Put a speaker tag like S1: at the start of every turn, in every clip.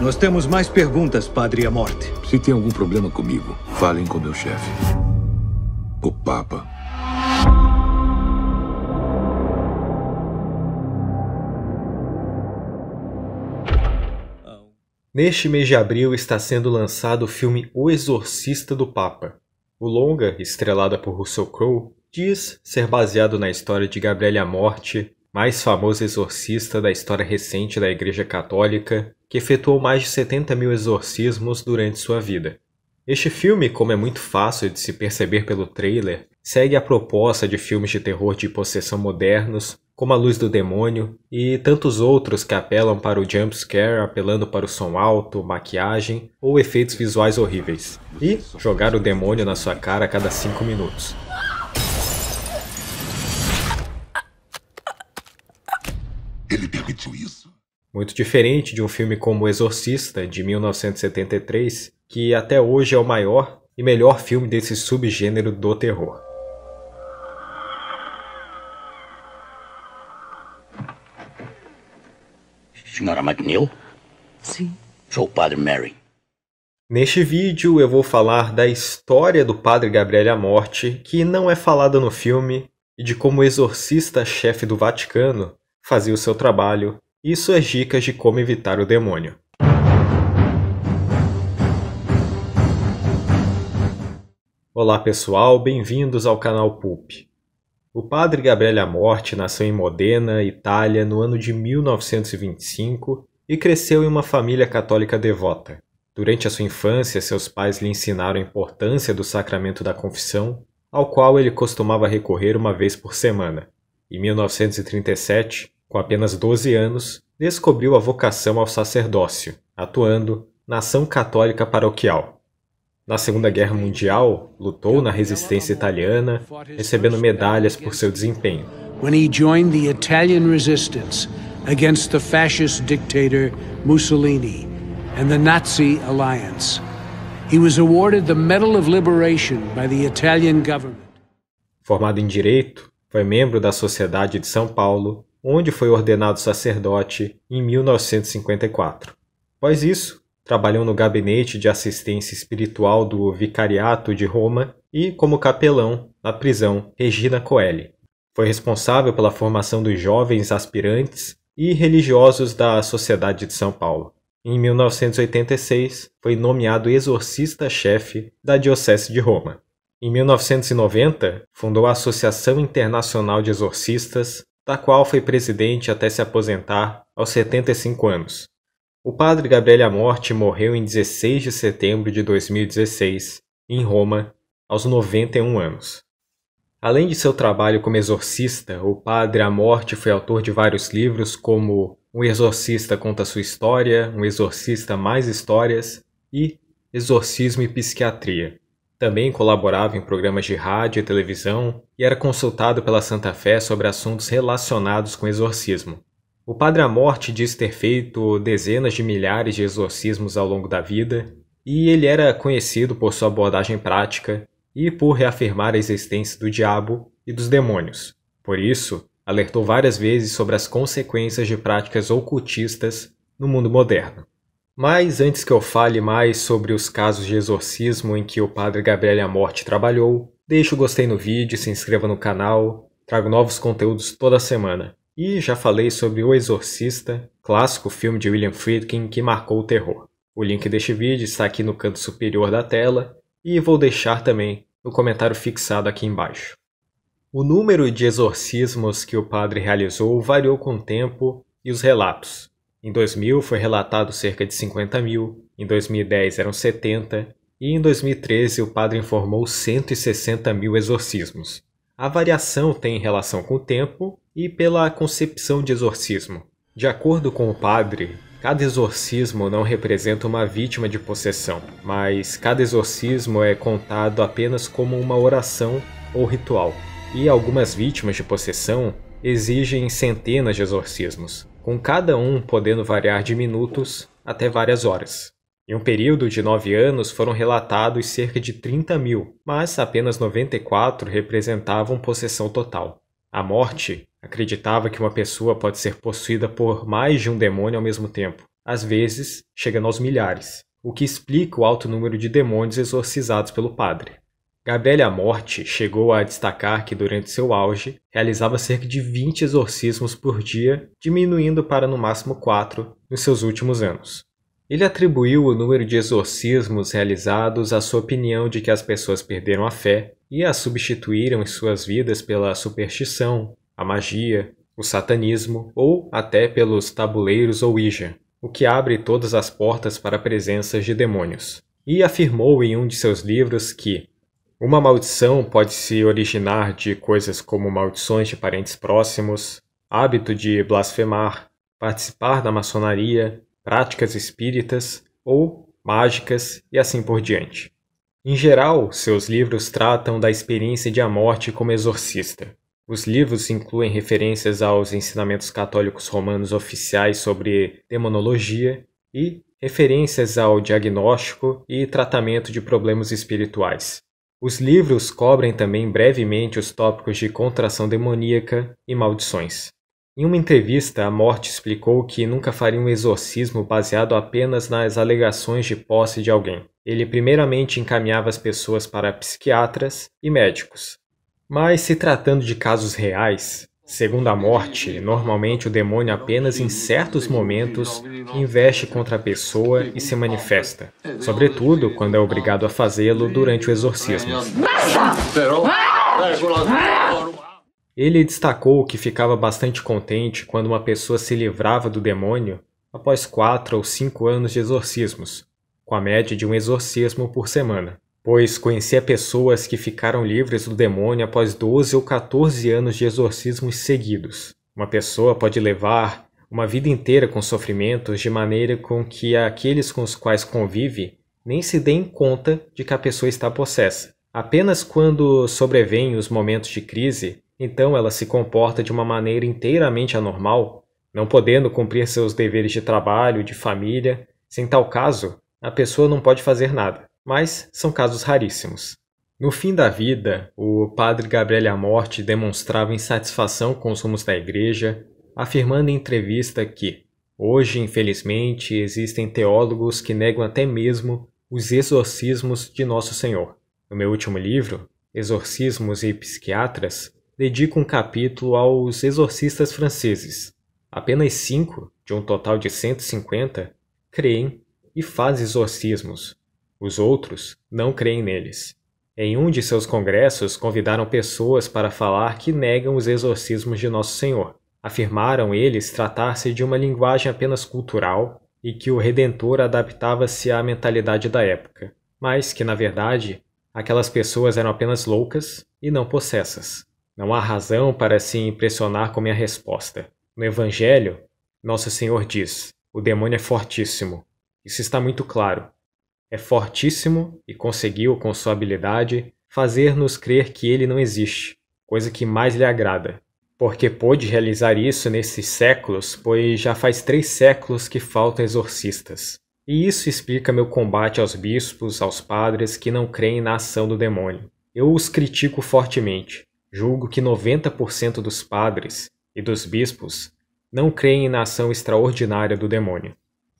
S1: Nós temos mais perguntas, Padre a Morte. Se tem algum problema comigo, falem com meu chefe. O Papa. Neste mês de abril está sendo lançado o filme O Exorcista do Papa. O longa, estrelada por Russell Crowe, diz ser baseado na história de a Morte, mais famoso exorcista da história recente da Igreja Católica, que efetuou mais de 70 mil exorcismos durante sua vida. Este filme, como é muito fácil de se perceber pelo trailer, segue a proposta de filmes de terror de possessão modernos, como A Luz do Demônio e tantos outros que apelam para o jump scare, apelando para o som alto, maquiagem ou efeitos visuais horríveis, e jogar o demônio na sua cara a cada 5 minutos. Muito diferente de um filme como O Exorcista, de 1973, que até hoje é o maior e melhor filme desse subgênero do terror. Senhora McNeil? Sim. Sou o Padre Mary. Neste vídeo eu vou falar da história do Padre Gabriel à morte, que não é falada no filme, e de como o exorcista-chefe do Vaticano fazia o seu trabalho e suas é dicas de como evitar o demônio. Olá pessoal, bem-vindos ao canal Pulp. O padre Gabriel Amorte nasceu em Modena, Itália, no ano de 1925 e cresceu em uma família católica devota. Durante a sua infância, seus pais lhe ensinaram a importância do sacramento da confissão, ao qual ele costumava recorrer uma vez por semana. Em 1937, com apenas 12 anos, descobriu a vocação ao sacerdócio, atuando na Ação Católica Paroquial. Na Segunda Guerra Mundial, lutou na resistência italiana, recebendo medalhas por seu desempenho. joined the Italian resistance against the fascist dictator Mussolini and the Nazi alliance, he was awarded the Medal of Liberation by the Italian government. Formado em direito, foi membro da Sociedade de São Paulo onde foi ordenado sacerdote em 1954. Após isso, trabalhou no gabinete de assistência espiritual do Vicariato de Roma e como capelão na prisão Regina Coeli. Foi responsável pela formação dos jovens aspirantes e religiosos da Sociedade de São Paulo. Em 1986, foi nomeado exorcista-chefe da Diocese de Roma. Em 1990, fundou a Associação Internacional de Exorcistas da qual foi presidente até se aposentar aos 75 anos. O padre Gabriele Amorte morreu em 16 de setembro de 2016, em Roma, aos 91 anos. Além de seu trabalho como exorcista, o padre Amorte foi autor de vários livros como Um Exorcista Conta Sua História, Um Exorcista Mais Histórias e Exorcismo e Psiquiatria. Também colaborava em programas de rádio e televisão e era consultado pela Santa Fé sobre assuntos relacionados com exorcismo. O Padre Amorte diz ter feito dezenas de milhares de exorcismos ao longo da vida, e ele era conhecido por sua abordagem prática e por reafirmar a existência do diabo e dos demônios. Por isso, alertou várias vezes sobre as consequências de práticas ocultistas no mundo moderno. Mas antes que eu fale mais sobre os casos de exorcismo em que o Padre Gabriel Amorte trabalhou, deixe o gostei no vídeo, se inscreva no canal, trago novos conteúdos toda semana. E já falei sobre O Exorcista, clássico filme de William Friedkin que marcou o terror. O link deste vídeo está aqui no canto superior da tela e vou deixar também no comentário fixado aqui embaixo. O número de exorcismos que o padre realizou variou com o tempo e os relatos, em 2000 foi relatado cerca de 50 mil, em 2010 eram 70 e em 2013 o padre informou 160 mil exorcismos. A variação tem relação com o tempo e pela concepção de exorcismo. De acordo com o padre, cada exorcismo não representa uma vítima de possessão, mas cada exorcismo é contado apenas como uma oração ou ritual, e algumas vítimas de possessão exigem centenas de exorcismos com cada um podendo variar de minutos até várias horas. Em um período de nove anos foram relatados cerca de 30 mil, mas apenas 94 representavam possessão total. A morte acreditava que uma pessoa pode ser possuída por mais de um demônio ao mesmo tempo, às vezes chegando aos milhares, o que explica o alto número de demônios exorcizados pelo padre. Gabriela Morte chegou a destacar que durante seu auge realizava cerca de 20 exorcismos por dia, diminuindo para no máximo 4 nos seus últimos anos. Ele atribuiu o número de exorcismos realizados à sua opinião de que as pessoas perderam a fé e a substituíram em suas vidas pela superstição, a magia, o satanismo ou até pelos tabuleiros ou Ouija, o que abre todas as portas para presenças de demônios. E afirmou em um de seus livros que uma maldição pode se originar de coisas como maldições de parentes próximos, hábito de blasfemar, participar da maçonaria, práticas espíritas ou mágicas e assim por diante. Em geral, seus livros tratam da experiência de a morte como exorcista. Os livros incluem referências aos ensinamentos católicos romanos oficiais sobre demonologia e referências ao diagnóstico e tratamento de problemas espirituais. Os livros cobrem também brevemente os tópicos de contração demoníaca e maldições. Em uma entrevista, a morte explicou que nunca faria um exorcismo baseado apenas nas alegações de posse de alguém. Ele primeiramente encaminhava as pessoas para psiquiatras e médicos. Mas, se tratando de casos reais, Segundo a morte, normalmente o demônio apenas em certos momentos investe contra a pessoa e se manifesta, sobretudo quando é obrigado a fazê-lo durante o exorcismo. Ele destacou que ficava bastante contente quando uma pessoa se livrava do demônio após quatro ou cinco anos de exorcismos, com a média de um exorcismo por semana pois conhecia pessoas que ficaram livres do demônio após 12 ou 14 anos de exorcismos seguidos. Uma pessoa pode levar uma vida inteira com sofrimentos de maneira com que aqueles com os quais convive nem se deem conta de que a pessoa está possessa. Apenas quando sobrevêm os momentos de crise, então ela se comporta de uma maneira inteiramente anormal, não podendo cumprir seus deveres de trabalho, de família. Sem tal caso, a pessoa não pode fazer nada mas são casos raríssimos. No fim da vida, o padre Gabriel Amorte demonstrava insatisfação com os rumos da igreja, afirmando em entrevista que hoje, infelizmente, existem teólogos que negam até mesmo os exorcismos de Nosso Senhor. No meu último livro, Exorcismos e Psiquiatras, dedico um capítulo aos exorcistas franceses. Apenas cinco, de um total de 150, creem e fazem exorcismos, os outros não creem neles. Em um de seus congressos, convidaram pessoas para falar que negam os exorcismos de Nosso Senhor. Afirmaram eles tratar-se de uma linguagem apenas cultural e que o Redentor adaptava-se à mentalidade da época, mas que, na verdade, aquelas pessoas eram apenas loucas e não possessas. Não há razão para se impressionar com minha resposta. No Evangelho, Nosso Senhor diz: o demônio é fortíssimo. Isso está muito claro é fortíssimo e conseguiu, com sua habilidade, fazer-nos crer que ele não existe, coisa que mais lhe agrada. Porque pôde realizar isso nesses séculos, pois já faz três séculos que faltam exorcistas. E isso explica meu combate aos bispos, aos padres que não creem na ação do demônio. Eu os critico fortemente. Julgo que 90% dos padres e dos bispos não creem na ação extraordinária do demônio.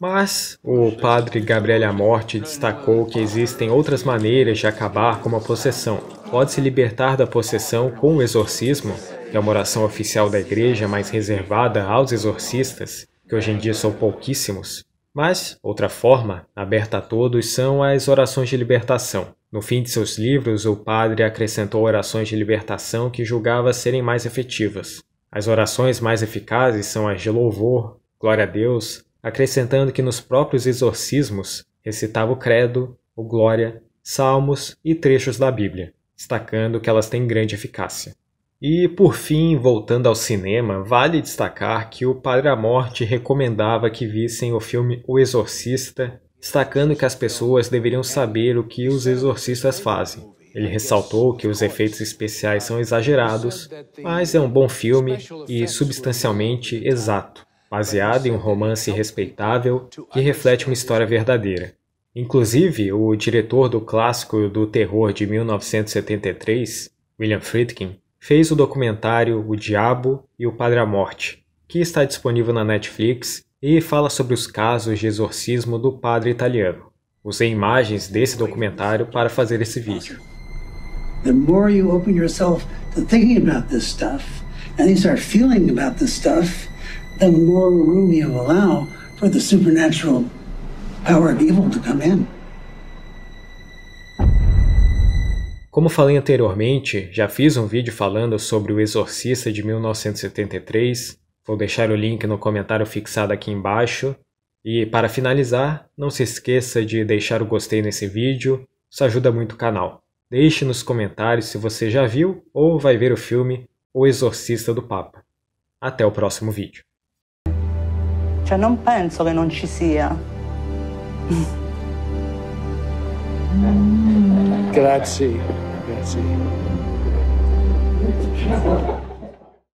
S1: Mas o padre Gabriel Amorte destacou que existem outras maneiras de acabar com uma possessão. Pode-se libertar da possessão com o exorcismo, que é uma oração oficial da igreja mais reservada aos exorcistas, que hoje em dia são pouquíssimos. Mas outra forma, aberta a todos, são as orações de libertação. No fim de seus livros, o padre acrescentou orações de libertação que julgava serem mais efetivas. As orações mais eficazes são as de louvor, glória a Deus, acrescentando que nos próprios exorcismos recitava o Credo, o Glória, Salmos e trechos da Bíblia, destacando que elas têm grande eficácia. E, por fim, voltando ao cinema, vale destacar que o Padre Amorte recomendava que vissem o filme O Exorcista, destacando que as pessoas deveriam saber o que os exorcistas fazem. Ele ressaltou que os efeitos especiais são exagerados, mas é um bom filme e substancialmente exato, baseado em um romance respeitável que reflete uma história verdadeira. Inclusive, o diretor do clássico do terror de 1973, William Friedkin, fez o documentário O Diabo e o Padre à Morte, que está disponível na Netflix e fala sobre os casos de exorcismo do padre italiano. Usei imagens desse documentário para fazer esse vídeo. The more you open yourself to thinking about this stuff, and you start feeling about this stuff, the more room you allow for the supernatural power of evil to come in. Como falei anteriormente, já fiz um vídeo falando sobre O Exorcista de 1973. Vou deixar o link no comentário fixado aqui embaixo. E para finalizar, não se esqueça de deixar o gostei nesse vídeo, isso ajuda muito o canal. Deixe nos comentários se você já viu ou vai ver o filme O Exorcista do Papa. Até o próximo vídeo. Cioè non penso che non ci sia. Grazie, grazie.